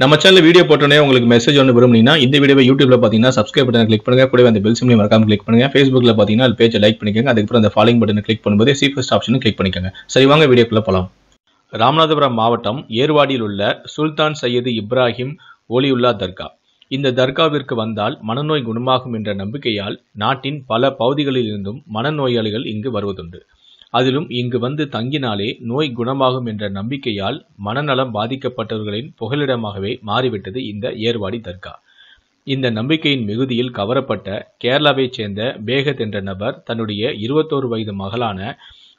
நம்ம channel video போட்டோன்னே உங்களுக்கு மெசேஜ் ஒன்று விரும்புனீங்கன்னா இந்த வீடியோ யூடியூப்ல பார்த்தீங்கன்னா சப்ஸ்கிரைப் பண்ணி கிளிக் பண்ணுங்க கூட அந்த பெல் சிம்லி மறக்காம கிளிக் பண்ணுங்க ஃபேஸ்புக்கில் பார்த்தீங்கன்னா அது பேஜை லைக் பண்ணிக்கோங்க அதுக்கப்புறம் அந்த ஃபாலோயிங் பட்டன் கிளிக் பண்ணும்போது சி ஃபஸ்ட் ஆப்ஷனும் கிளிக் பண்ணிக்கோங்க சரி வாங்க வீடியோக்குள்ள போகலாம் ராமநாதபுரம் மாவட்டம் ஏர்வாடியில் உள்ள சுல்தான் சையது இப்ராஹிம் ஒலியுல்லா தர்கா இந்த தர்காவிற்கு வந்தால் மனநோய் குணமாகும் என்ற நம்பிக்கையால் நாட்டின் பல பகுதிகளிலிருந்தும் மனநோயாளிகள் இங்கு வருவதுண்டு அதிலும் இங்கு வந்து தங்கினாலே நோய் குணமாகும் என்ற நம்பிக்கையால் மனநலம் பாதிக்கப்பட்டவர்களின் புகலிடமாகவே மாறிவிட்டது இந்த ஏர்வாடி தர்கா இந்த நம்பிக்கையின் மிகுதியில் கவரப்பட்ட கேரளாவைச் சேர்ந்த பேகத் என்ற நபர் தன்னுடைய இருபத்தோரு வயது மகளான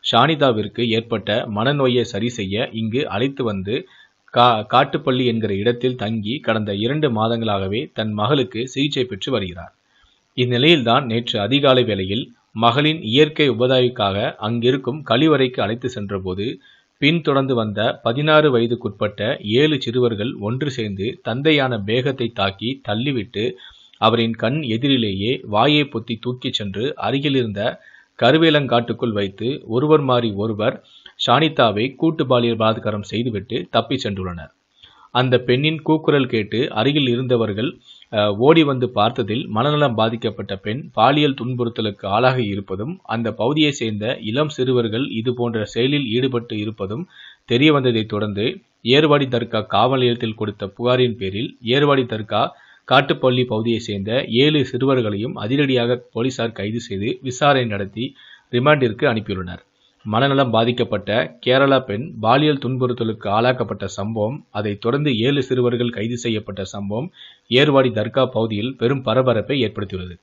ஷானிதாவிற்கு ஏற்பட்ட மனநோயை சரி செய்ய இங்கு அழைத்து வந்து கா காட்டுப்பள்ளி என்கிற இடத்தில் தங்கி கடந்த இரண்டு மாதங்களாகவே தன் மகளுக்கு சிகிச்சை பெற்று வருகிறார் இந்நிலையில்தான் நேற்று அதிகாலை வேளையில் மகளின் இயற்கை உபதாவிக்காக அங்கிருக்கும் கழிவறைக்கு அழைத்து சென்றபோது பின்தொடர்ந்து வந்த பதினாறு வயதுக்குட்பட்ட ஏழு சிறுவர்கள் ஒன்று சேர்ந்து தந்தையான பேகத்தை தாக்கி தள்ளிவிட்டு அவரின் கண் எதிரிலேயே வாயை பொத்தி தூக்கிச் சென்று அருகிலிருந்த கருவேலங்காட்டுக்குள் வைத்து ஒருவர் மாறி ஒருவர் ஷானிதாவை கூட்டு பாலியல் பலாத்காரம் செய்துவிட்டு தப்பிச் சென்றுள்ளனர் அந்த பெண்ணின் கூக்குரல் கேட்டு அருகில் இருந்தவர்கள் ஓடி வந்து பார்த்ததில் மனநலம் பாதிக்கப்பட்ட பெண் பாலியல் துன்புறுத்தலுக்கு ஆளாக இருப்பதும் அந்த பகுதியை சேர்ந்த இளம் சிறுவர்கள் இது போன்ற செயலில் ஈடுபட்டு இருப்பதும் தெரிய வந்ததைத் தொடர்ந்து ஏர்வாடி தர்கா காவல் நிலையத்தில் கொடுத்த புகாரின் பேரில் ஏர்வாடி தர்கா காட்டுப்பள்ளி பகுதியை சேர்ந்த ஏழு சிறுவர்களையும் அதிரடியாக போலீசார் கைது செய்து விசாரணை நடத்தி ரிமாண்டிற்கு அனுப்பியுள்ளனர் மனநலம் பாதிக்கப்பட்ட கேரளா பெண் பாலியல் துன்புறுத்தலுக்கு ஆளாக்கப்பட்ட சம்பவம் அதைத் தொடர்ந்து ஏழு சிறுவர்கள் கைது செய்யப்பட்ட சம்பவம் ஏர்வாடி தர்கா பகுதியில் பெரும் பரபரப்பை ஏற்படுத்தியுள்ளது